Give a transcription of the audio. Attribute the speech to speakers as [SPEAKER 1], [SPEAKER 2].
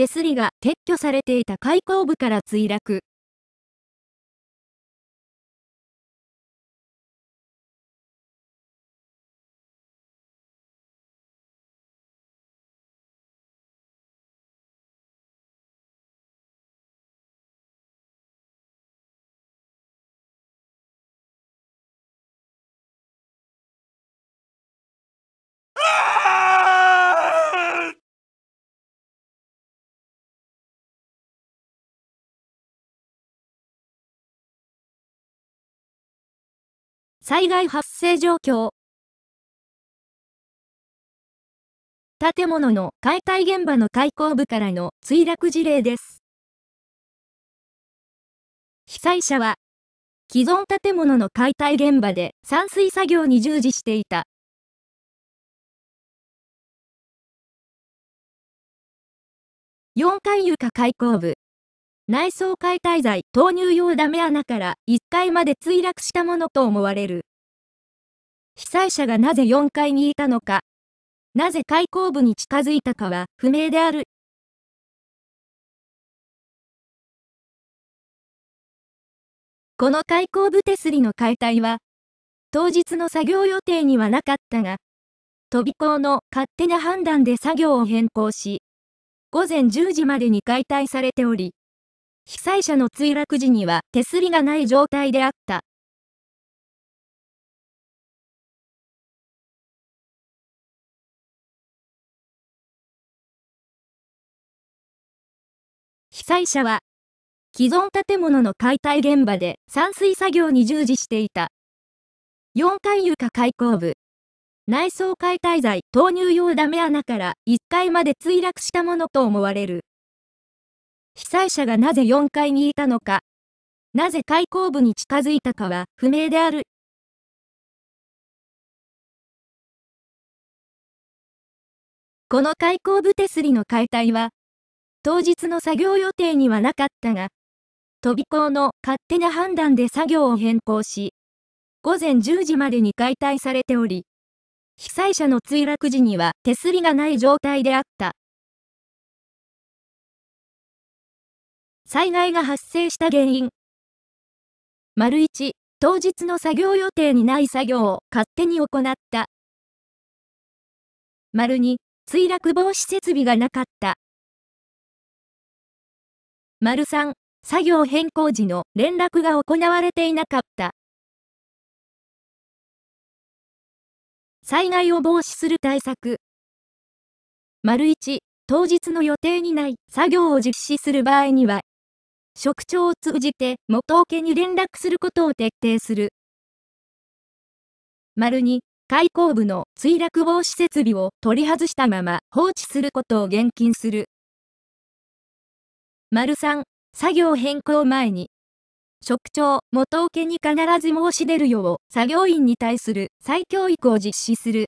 [SPEAKER 1] 手すりが撤去されていた開口部から墜落。災害発生状況。建物の解体現場の開口部からの墜落事例です。被災者は、既存建物の解体現場で散水作業に従事していた。4階床
[SPEAKER 2] 開口部。内装解体材投入用ダメ穴から1階まで墜落したものと思われる。被災者がなぜ4階にいたのか、なぜ開口部に近づいたかは不明である。
[SPEAKER 1] この開口部手
[SPEAKER 2] すりの解体は、当日の作業予定にはなかったが、飛び校の勝手な判断で作業を変更し、午前10時までに解体されており、被災者の墜落時には手すりがない状態であった。被災者は、既存建物の解体現場で散水作業に従事していた。4階床開口部。内装解体材投入用ダメ穴から1階まで墜落したものと思われる。被災者がなぜ4階にいたのか、なぜ開口部に近づいたか
[SPEAKER 1] は不明である。
[SPEAKER 2] この開口部手すりの解体は、当日の作業予定にはなかったが、飛び校の勝手な判断で作業を変更し、午前10時までに解体されており、被災者の墜落時には手すりがない状態であった。
[SPEAKER 1] 災害が発生した原因。丸1、当日の作業予定にない作業を勝手に行った。
[SPEAKER 2] 丸2、墜落防止設備がなかった。丸3、作業変更時の連絡が行われていなかった。
[SPEAKER 1] 災害を防止する対
[SPEAKER 2] 策。丸1、当日の予定にない作業を実施する場合には、職長を通じて元請けに連絡することを徹底する。丸2、開口部の墜落防止設備を取り外したまま放置することを厳禁する。丸3、作業変更前に、職長、元請けに必ず申し出るよう、作業員に対する再教育を実施する。